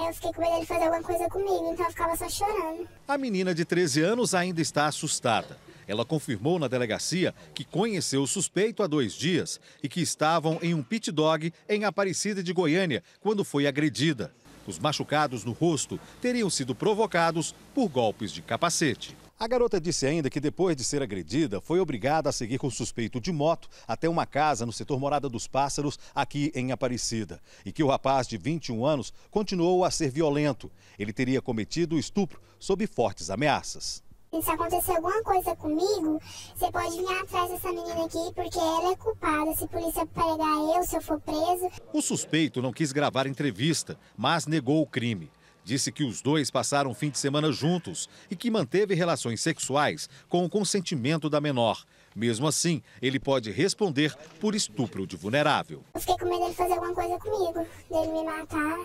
Eu fiquei com medo de fazer alguma coisa comigo, então eu ficava só chorando. A menina de 13 anos ainda está assustada. Ela confirmou na delegacia que conheceu o suspeito há dois dias e que estavam em um pit dog em Aparecida de Goiânia quando foi agredida. Os machucados no rosto teriam sido provocados por golpes de capacete. A garota disse ainda que depois de ser agredida, foi obrigada a seguir com o suspeito de moto até uma casa no setor Morada dos Pássaros, aqui em Aparecida, e que o rapaz de 21 anos continuou a ser violento. Ele teria cometido o estupro sob fortes ameaças. Se acontecer alguma coisa comigo, você pode vir atrás dessa menina aqui, porque ela é culpada. Se a polícia pegar eu, se eu for preso. O suspeito não quis gravar entrevista, mas negou o crime. Disse que os dois passaram fim de semana juntos e que manteve relações sexuais com o consentimento da menor. Mesmo assim, ele pode responder por estupro de vulnerável. Eu fiquei com medo dele fazer alguma coisa comigo, dele me matar